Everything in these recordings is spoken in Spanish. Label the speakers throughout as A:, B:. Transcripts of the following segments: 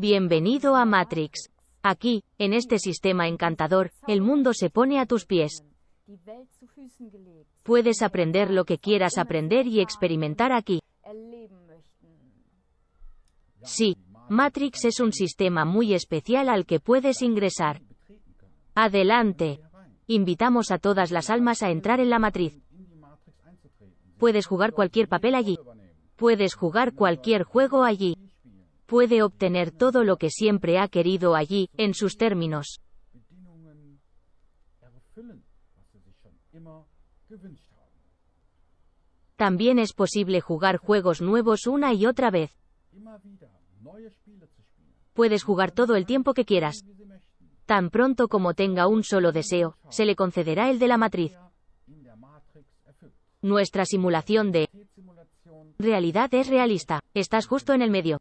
A: Bienvenido a Matrix. Aquí, en este sistema encantador, el mundo se pone a tus pies. Puedes aprender lo que quieras aprender y experimentar aquí. Sí, Matrix es un sistema muy especial al que puedes ingresar. Adelante. Invitamos a todas las almas a entrar en la matriz. Puedes jugar cualquier papel allí. Puedes jugar cualquier juego allí puede obtener todo lo que siempre ha querido allí, en sus términos. También es posible jugar juegos nuevos una y otra vez. Puedes jugar todo el tiempo que quieras. Tan pronto como tenga un solo deseo, se le concederá el de la matriz. Nuestra simulación de realidad es realista. Estás justo en el medio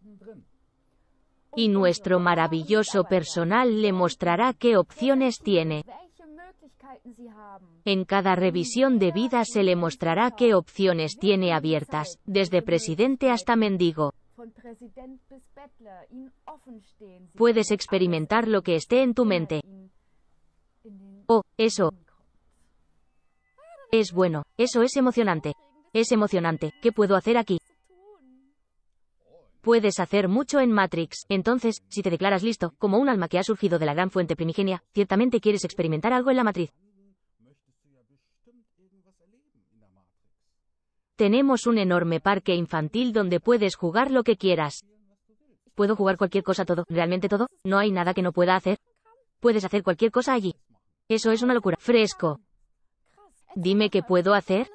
A: y nuestro maravilloso personal le mostrará qué opciones tiene. En cada revisión de vida se le mostrará qué opciones tiene abiertas, desde presidente hasta mendigo. Puedes experimentar lo que esté en tu mente. Oh, eso. Es bueno, eso es emocionante. Es emocionante, ¿qué puedo hacer aquí? puedes hacer mucho en Matrix. Entonces, si te declaras listo, como un alma que ha surgido de la gran fuente primigenia, ciertamente quieres experimentar algo en la matriz. Tenemos un enorme parque infantil donde puedes jugar lo que quieras. Puedo jugar cualquier cosa todo, realmente todo, no hay nada que no pueda hacer. Puedes hacer cualquier cosa allí. Eso es una locura. Fresco. Dime qué puedo hacer.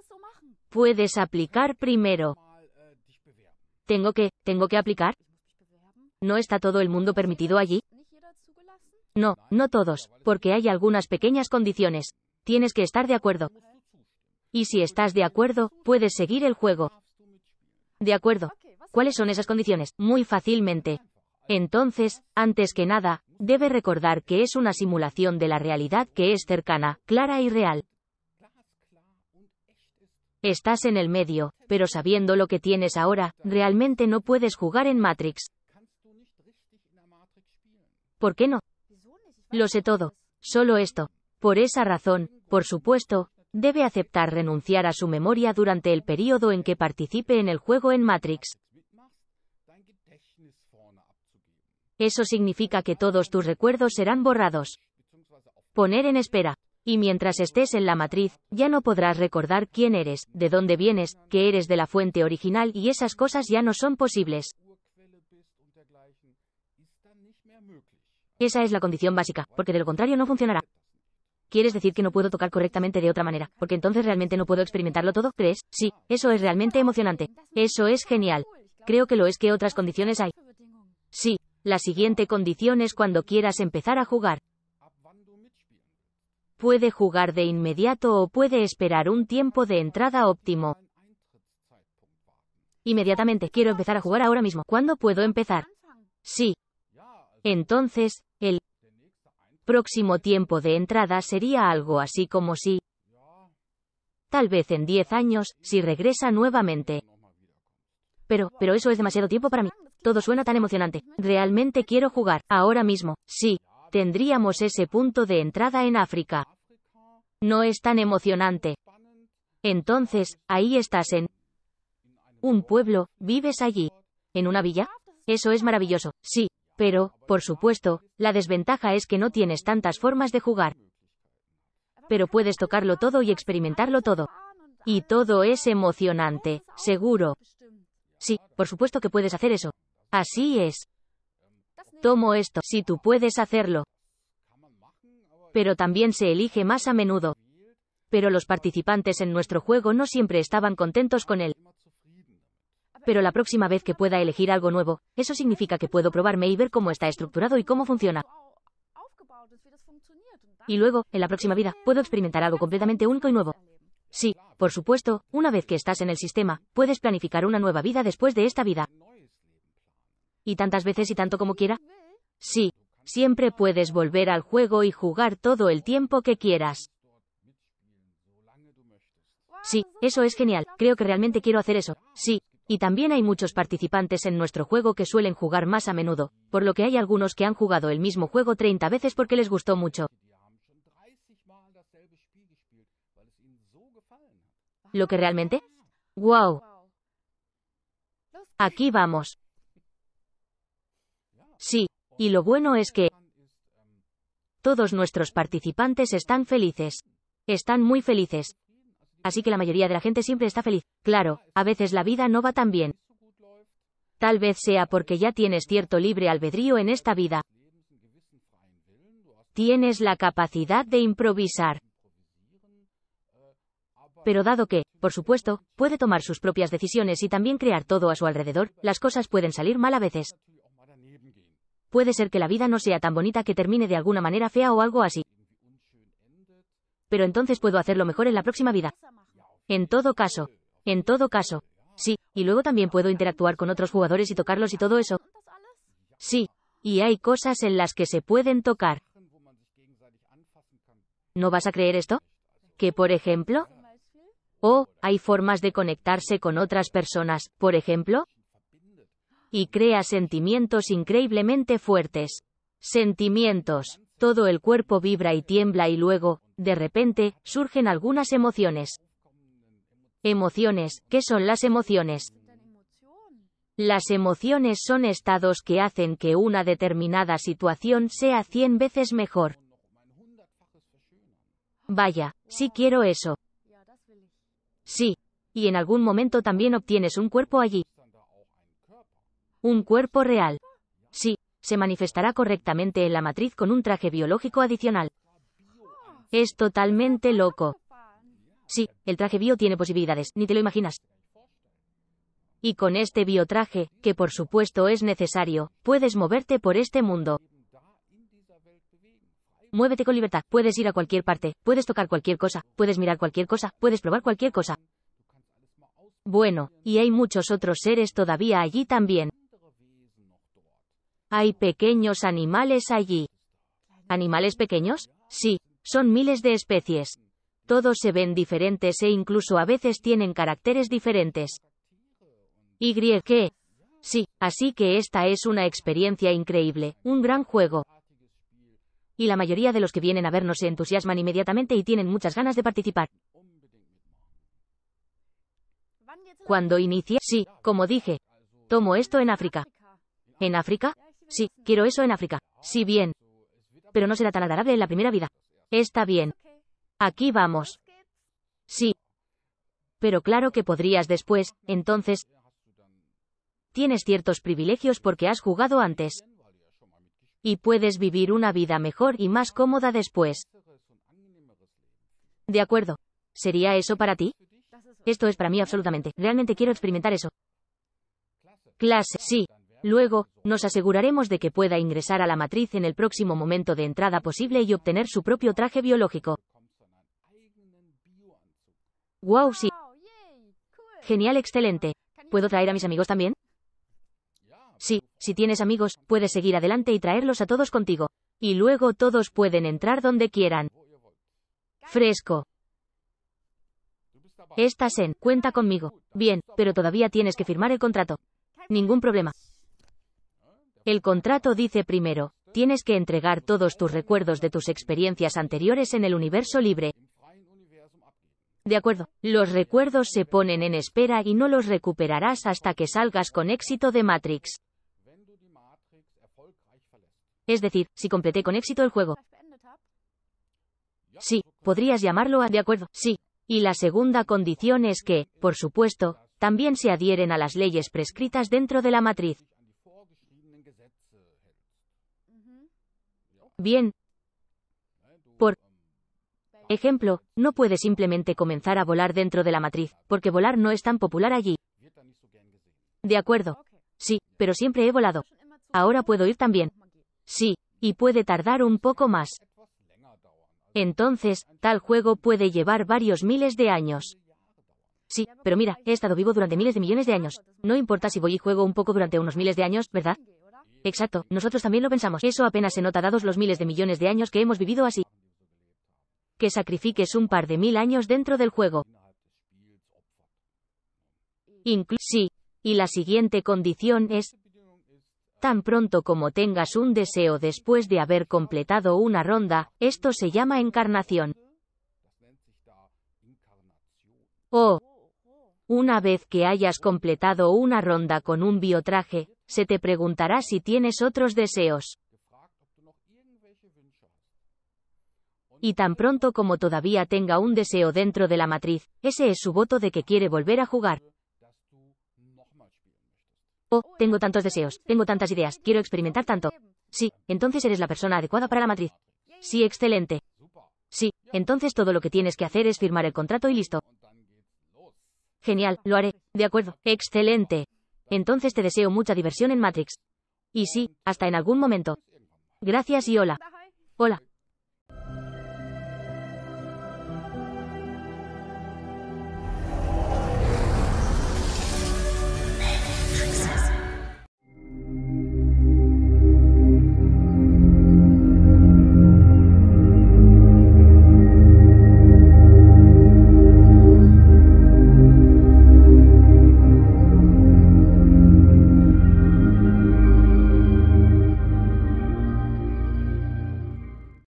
A: Puedes aplicar primero. Tengo que, tengo que aplicar. ¿No está todo el mundo permitido allí? No, no todos, porque hay algunas pequeñas condiciones. Tienes que estar de acuerdo. Y si estás de acuerdo, puedes seguir el juego. De acuerdo. ¿Cuáles son esas condiciones? Muy fácilmente. Entonces, antes que nada, debe recordar que es una simulación de la realidad que es cercana, clara y real. Estás en el medio, pero sabiendo lo que tienes ahora, realmente no puedes jugar en Matrix. ¿Por qué no? Lo sé todo. Solo esto. Por esa razón, por supuesto, debe aceptar renunciar a su memoria durante el periodo en que participe en el juego en Matrix. Eso significa que todos tus recuerdos serán borrados. Poner en espera. Y mientras estés en la matriz, ya no podrás recordar quién eres, de dónde vienes, que eres de la fuente original y esas cosas ya no son posibles. Esa es la condición básica, porque de lo contrario no funcionará. ¿Quieres decir que no puedo tocar correctamente de otra manera? Porque entonces realmente no puedo experimentarlo todo, ¿crees? Sí, eso es realmente emocionante. Eso es genial. Creo que lo es que otras condiciones hay. Sí, la siguiente condición es cuando quieras empezar a jugar puede jugar de inmediato o puede esperar un tiempo de entrada óptimo. Inmediatamente, quiero empezar a jugar ahora mismo. ¿Cuándo puedo empezar? Sí. Entonces, el próximo tiempo de entrada sería algo así como si... Tal vez en 10 años, si regresa nuevamente. Pero, pero eso es demasiado tiempo para mí. Todo suena tan emocionante. Realmente quiero jugar, ahora mismo, sí tendríamos ese punto de entrada en África. No es tan emocionante. Entonces, ahí estás en un pueblo, vives allí, en una villa. Eso es maravilloso, sí, pero, por supuesto, la desventaja es que no tienes tantas formas de jugar. Pero puedes tocarlo todo y experimentarlo todo. Y todo es emocionante, seguro. Sí, por supuesto que puedes hacer eso. Así es. Tomo esto, si tú puedes hacerlo. Pero también se elige más a menudo. Pero los participantes en nuestro juego no siempre estaban contentos con él. Pero la próxima vez que pueda elegir algo nuevo, eso significa que puedo probarme y ver cómo está estructurado y cómo funciona. Y luego, en la próxima vida, puedo experimentar algo completamente único y nuevo. Sí, por supuesto, una vez que estás en el sistema, puedes planificar una nueva vida después de esta vida y tantas veces y tanto como quiera? Sí, siempre puedes volver al juego y jugar todo el tiempo que quieras. Sí, eso es genial, creo que realmente quiero hacer eso. Sí, y también hay muchos participantes en nuestro juego que suelen jugar más a menudo, por lo que hay algunos que han jugado el mismo juego 30 veces porque les gustó mucho. ¿Lo que realmente? ¡Wow! Aquí vamos. Sí, y lo bueno es que todos nuestros participantes están felices. Están muy felices. Así que la mayoría de la gente siempre está feliz. Claro, a veces la vida no va tan bien. Tal vez sea porque ya tienes cierto libre albedrío en esta vida. Tienes la capacidad de improvisar. Pero dado que, por supuesto, puede tomar sus propias decisiones y también crear todo a su alrededor, las cosas pueden salir mal a veces puede ser que la vida no sea tan bonita que termine de alguna manera fea o algo así. Pero entonces puedo hacerlo mejor en la próxima vida. En todo caso. En todo caso. Sí, y luego también puedo interactuar con otros jugadores y tocarlos y todo eso. Sí, y hay cosas en las que se pueden tocar. ¿No vas a creer esto? Que, por ejemplo, o hay formas de conectarse con otras personas, por ejemplo, y crea sentimientos increíblemente fuertes. Sentimientos. Todo el cuerpo vibra y tiembla y luego, de repente, surgen algunas emociones. Emociones. ¿Qué son las emociones? Las emociones son estados que hacen que una determinada situación sea 100 veces mejor. Vaya, sí quiero eso. Sí. Y en algún momento también obtienes un cuerpo allí. Un cuerpo real. Sí, se manifestará correctamente en la matriz con un traje biológico adicional. Es totalmente loco. Sí, el traje bio tiene posibilidades, ni te lo imaginas. Y con este biotraje, que por supuesto es necesario, puedes moverte por este mundo. Muévete con libertad, puedes ir a cualquier parte, puedes tocar cualquier cosa, puedes mirar cualquier cosa, puedes probar cualquier cosa. Bueno, y hay muchos otros seres todavía allí también. Hay pequeños animales allí. ¿Animales pequeños? Sí, son miles de especies. Todos se ven diferentes e incluso a veces tienen caracteres diferentes. Y qué? Sí, así que esta es una experiencia increíble, un gran juego. Y la mayoría de los que vienen a vernos se entusiasman inmediatamente y tienen muchas ganas de participar. Cuando inicia, sí, como dije, tomo esto en África. ¿En África? Sí, quiero eso en África. Sí, bien. Pero no será tan agradable en la primera vida. Está bien. Aquí vamos. Sí. Pero claro que podrías después, entonces. Tienes ciertos privilegios porque has jugado antes. Y puedes vivir una vida mejor y más cómoda después. De acuerdo. ¿Sería eso para ti? Esto es para mí absolutamente. Realmente quiero experimentar eso. Clase, sí. Luego, nos aseguraremos de que pueda ingresar a la matriz en el próximo momento de entrada posible y obtener su propio traje biológico. ¡Wow, sí! Genial, excelente. ¿Puedo traer a mis amigos también? Sí, si tienes amigos, puedes seguir adelante y traerlos a todos contigo. Y luego todos pueden entrar donde quieran. Fresco. Estás en, cuenta conmigo. Bien, pero todavía tienes que firmar el contrato. Ningún problema. El contrato dice primero, tienes que entregar todos tus recuerdos de tus experiencias anteriores en el universo libre. De acuerdo, los recuerdos se ponen en espera y no los recuperarás hasta que salgas con éxito de Matrix. Es decir, si completé con éxito el juego. Sí, podrías llamarlo a... De acuerdo, sí. Y la segunda condición es que, por supuesto, también se adhieren a las leyes prescritas dentro de la matriz. Bien. Por ejemplo, no puede simplemente comenzar a volar dentro de la matriz, porque volar no es tan popular allí. De acuerdo. Sí, pero siempre he volado. Ahora puedo ir también. Sí, y puede tardar un poco más. Entonces, tal juego puede llevar varios miles de años. Sí, pero mira, he estado vivo durante miles de millones de años. No importa si voy y juego un poco durante unos miles de años, ¿verdad? Exacto, nosotros también lo pensamos. Eso apenas se nota dados los miles de millones de años que hemos vivido así. Que sacrifiques un par de mil años dentro del juego. sí. Y la siguiente condición es, tan pronto como tengas un deseo después de haber completado una ronda, esto se llama encarnación. Oh. Una vez que hayas completado una ronda con un biotraje, se te preguntará si tienes otros deseos. Y tan pronto como todavía tenga un deseo dentro de la matriz, ese es su voto de que quiere volver a jugar. Oh, tengo tantos deseos, tengo tantas ideas, quiero experimentar tanto. Sí, entonces eres la persona adecuada para la matriz. Sí, excelente. Sí, entonces todo lo que tienes que hacer es firmar el contrato y listo. Genial, lo haré. De acuerdo. Excelente. Entonces te deseo mucha diversión en Matrix. Y sí, hasta en algún momento. Gracias y hola. Hola.